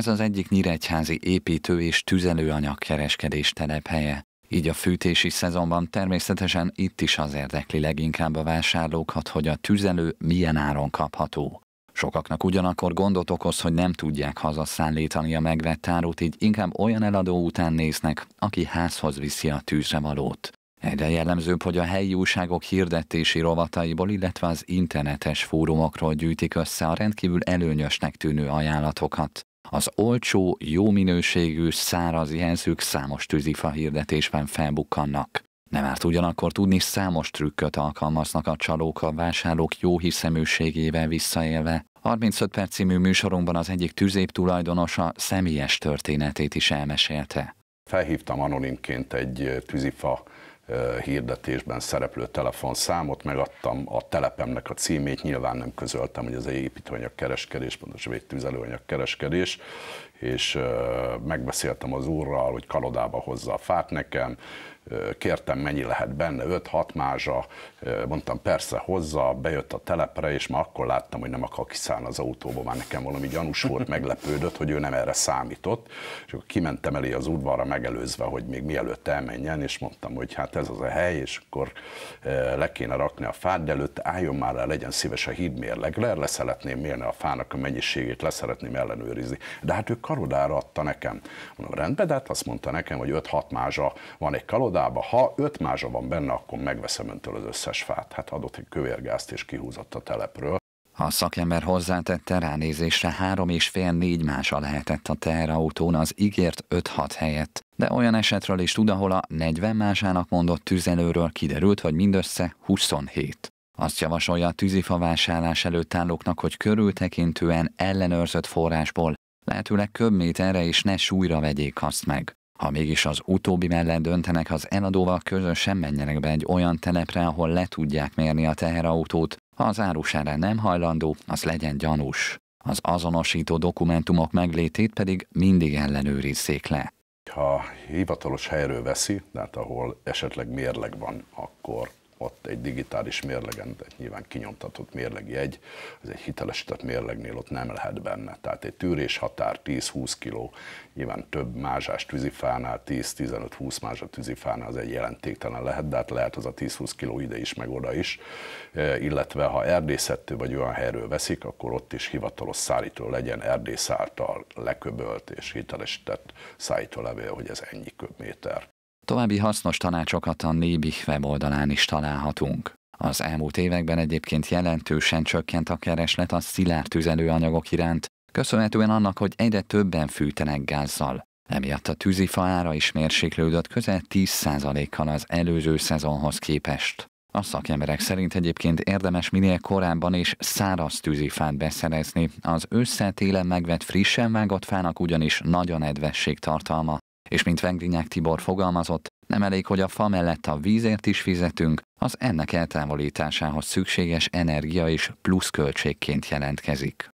Ez az egyik nyíregyházi építő és kereskedés telephelye. Így a fűtési szezonban természetesen itt is az érdekli leginkább a vásárlókat, hogy a tüzelő milyen áron kapható. Sokaknak ugyanakkor gondot okoz, hogy nem tudják hazaszállítani a megvett árut, így inkább olyan eladó után néznek, aki házhoz viszi a tűzre valót. Egyre jellemzőbb, hogy a helyi újságok hirdetési rovataiból, illetve az internetes fórumokról gyűjtik össze a rendkívül előnyösnek tűnő ajánlatokat. Az olcsó, jó minőségű, száraz jelzők számos tűzifa hirdetésben felbukkannak. Nem árt ugyanakkor tudni, számos trükköt alkalmaznak a csalók a vásárlók jó hiszeműségével visszaélve. 35 perc című műsorunkban az egyik tűzép tulajdonosa személyes történetét is elmesélte. Felhívtam anonimként egy tűzifa hirdetésben szereplő telefonszámot, megadtam a telepemnek a címét, nyilván nem közöltem, hogy ez egy építőanyag kereskedés, pontosan egy tüzelőanyag kereskedés, és megbeszéltem az úrral, hogy kalodába hozza a fát nekem, kértem, mennyi lehet benne, 5-6 mázsa, mondtam persze hozza, bejött a telepre, és már akkor láttam, hogy nem akar kiszállni az autóba, már nekem valami gyanús volt, meglepődött, hogy ő nem erre számított, és akkor kimentem elé az udvarra megelőzve, hogy még mielőtt elmenjen, és mondtam, hogy hát ez az a hely, és akkor le kéne rakni a fát, de előtt álljon már le, legyen szíves a hídmérlegre, le szeretném mérni a fának a mennyiségét, le szeretném ellenőrizni. De hát ő karodára adta nekem. Mondom, rendben, de hát azt mondta nekem, hogy 5-6 mázsa van egy kalodára, csodába, ha öt mázsa van benne, akkor megveszem öntől az összes fát. Hát adott egy kövérgázt és kihúzott a telepről. A szakember hozzátette, ránézésre három és fél négy mása lehetett a teherautón az ígért 5-6 helyett, de olyan esetről is tud, ahol a 40 másának mondott tüzelőről kiderült, hogy mindössze 27. Azt javasolja a tűzifa vásárlás előtt állóknak, hogy körültekintően ellenőrzött forrásból lehetőleg köbb méterre is ne súlyra vegyék azt meg. Ha mégis az utóbbi mellett döntenek, az eladóval közösen menjenek be egy olyan telepre, ahol le tudják mérni a teherautót, ha az árusára nem hajlandó, az legyen gyanús. Az azonosító dokumentumok meglétét pedig mindig ellenőrizzék le. Ha hivatalos helyről veszi, tehát ahol esetleg mérleg van, akkor ott egy digitális mérlegen, tehát nyilván kinyomtatott mérlegi egy, az egy hitelesített mérlegnél ott nem lehet benne. Tehát egy tűrés határ 10-20 kg, nyilván több mázsás tűzifánál, 10-15-20 mázsa tűzifánál az egy jelentéktelen lehet, de hát lehet az a 10-20 kg ide is, meg oda is. E, illetve ha erdészettő vagy olyan helyről veszik, akkor ott is hivatalos szállító legyen erdész által leköbölt és hitelesített szállítólevél, hogy ez ennyi köbméter További hasznos tanácsokat a Nébih weboldalán is találhatunk. Az elmúlt években egyébként jelentősen csökkent a kereslet a szilárd tüzelőanyagok iránt, köszönhetően annak, hogy egyre többen fűtenek gázzal. Emiatt a tűzifa ára is mérséklődött közel 10%-kal az előző szezonhoz képest. A szakemberek szerint egyébként érdemes minél korábban is száraz tűzifát beszerezni, az ősszel-télen megvett frissen vágott fának ugyanis nagyon edvesség tartalma, és mint Vengrinyák Tibor fogalmazott, nem elég, hogy a fa mellett a vízért is fizetünk, az ennek eltávolításához szükséges energia is pluszköltségként jelentkezik.